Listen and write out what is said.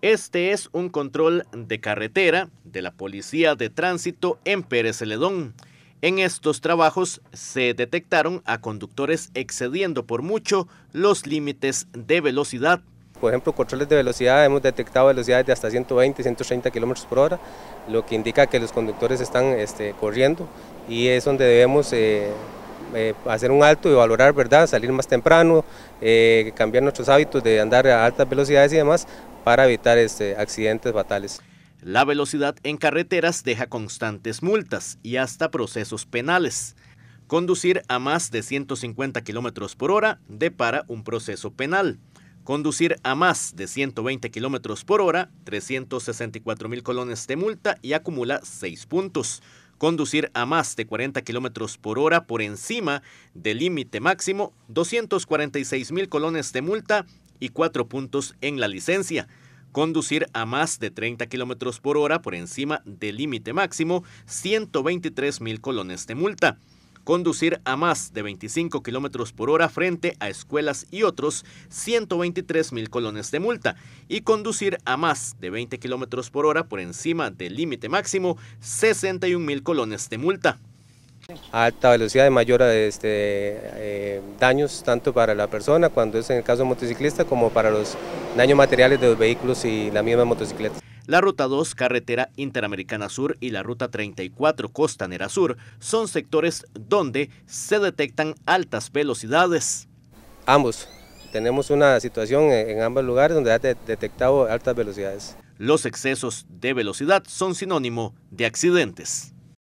Este es un control de carretera de la Policía de Tránsito en Pérez Celedón. En estos trabajos se detectaron a conductores excediendo por mucho los límites de velocidad. Por ejemplo, controles de velocidad, hemos detectado velocidades de hasta 120, 130 kilómetros por hora, lo que indica que los conductores están este, corriendo y es donde debemos eh, eh, hacer un alto y valorar, ¿verdad? Salir más temprano, eh, cambiar nuestros hábitos de andar a altas velocidades y demás para evitar este, accidentes fatales. La velocidad en carreteras deja constantes multas y hasta procesos penales. Conducir a más de 150 kilómetros por hora depara un proceso penal. Conducir a más de 120 kilómetros por hora, 364 mil colones de multa y acumula 6 puntos. Conducir a más de 40 kilómetros por hora por encima del límite máximo, 246 mil colones de multa y 4 puntos en la licencia. Conducir a más de 30 km por hora por encima del límite máximo, 123 mil colones de multa. Conducir a más de 25 km por hora frente a escuelas y otros, 123 mil colones de multa. Y conducir a más de 20 km por hora por encima del límite máximo, 61 mil colones de multa. A alta velocidad de mayor este, eh, daños tanto para la persona cuando es en el caso de motociclista como para los daños materiales de los vehículos y la misma motocicleta. La Ruta 2, Carretera Interamericana Sur y la Ruta 34, Costanera Sur, son sectores donde se detectan altas velocidades. Ambos. Tenemos una situación en ambos lugares donde ha detectado altas velocidades. Los excesos de velocidad son sinónimo de accidentes.